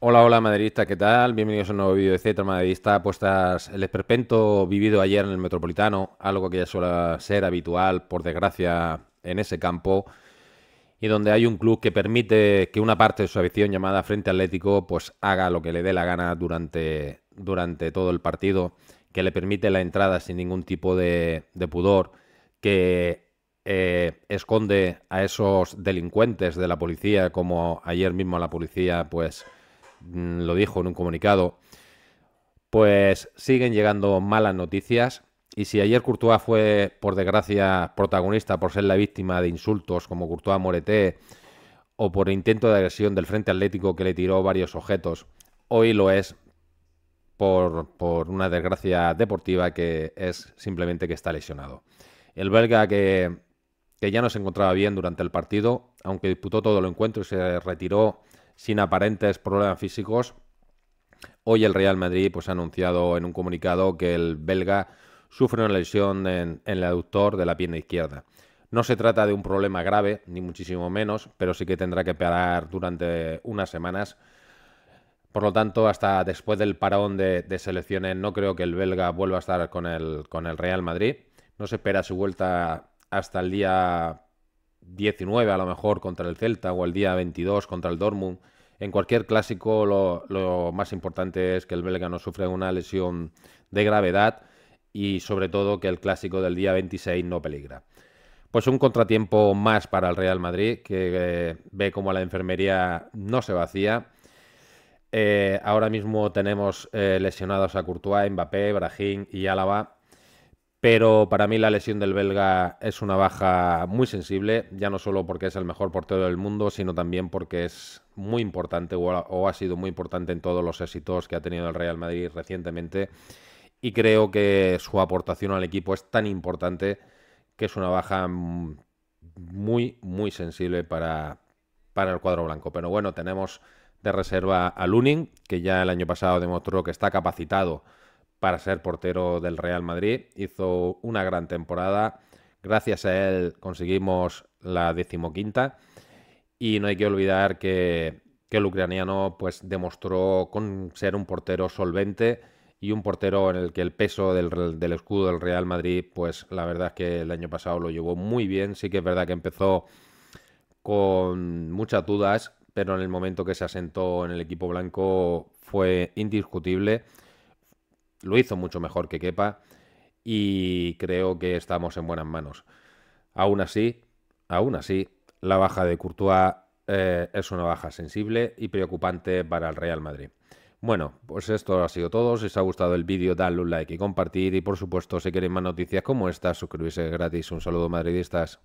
Hola, hola maderista, ¿qué tal? Bienvenidos a un nuevo vídeo de Z Madridista, pues tras el esperpento vivido ayer en el Metropolitano, algo que ya suele ser habitual, por desgracia, en ese campo, y donde hay un club que permite que una parte de su afición llamada Frente Atlético pues haga lo que le dé la gana durante, durante todo el partido, que le permite la entrada sin ningún tipo de, pudor, que eh, esconde a esos delincuentes de la policía, como ayer mismo la policía pues Mm, lo dijo en un comunicado, pues siguen llegando malas noticias. Y si ayer Courtois fue, por desgracia, protagonista por ser la víctima de insultos como Courtois Moreté o por intento de agresión del Frente Atlético que le tiró varios objetos, hoy lo es por, una desgracia deportiva que es simplemente que está lesionado. El belga que, que ya no se encontraba bien durante el partido, aunque disputó todo el encuentro y se retiró sin aparentes problemas físicos. Hoy el Real Madrid pues, ha anunciado en un comunicado que el belga sufre una lesión en, el aductor de la pierna izquierda. No se trata de un problema grave, ni muchísimo menos, pero sí que tendrá que parar durante unas semanas. Por lo tanto, hasta después del parón de, de selecciones, no creo que el belga vuelva a estar con el, con el Real Madrid. No se espera su vuelta hasta el día 19 a lo mejor contra el Celta o el día 22 contra el Dortmund. En cualquier clásico lo, más importante es que el belga no sufra una lesión de gravedad y sobre todo que el clásico del día 26 no peligra. Pues un contratiempo más para el Real Madrid que eh, ve como la enfermería no se vacía. Eh, ahora mismo tenemos eh, lesionados a Courtois, Mbappé, Brahim y Álava pero para mí la lesión del belga es una baja muy sensible, ya no solo porque es el mejor portero del mundo, sino también porque es muy importante o ha, sido muy importante en todos los éxitos que ha tenido el Real Madrid recientemente y creo que su aportación al equipo es tan importante que es una baja mm, muy, muy sensible para, el cuadro blanco. Pero bueno, tenemos de reserva a Lunin, que ya el año pasado demostró que está capacitado para ser portero del Real Madrid. Hizo una gran temporada. Gracias a él conseguimos la decimoquinta. Y no hay que olvidar que, el ucraniano pues, demostró con ser un portero solvente y un portero en el que el peso del, del, escudo del Real Madrid, pues la verdad es que el año pasado lo llevó muy bien. Sí que es verdad que empezó con muchas dudas, pero en el momento que se asentó en el equipo blanco fue indiscutible lo hizo mucho mejor que Kepa y creo que estamos en buenas manos. Aún así, aún así, la baja de Courtois eh, es una baja sensible y preocupante para el Real Madrid. Bueno, pues esto ha sido todo. Si os ha gustado el vídeo, dadle un like y compartir. Y por supuesto, si queréis más noticias como esta, suscribirse gratis. Un saludo madridistas.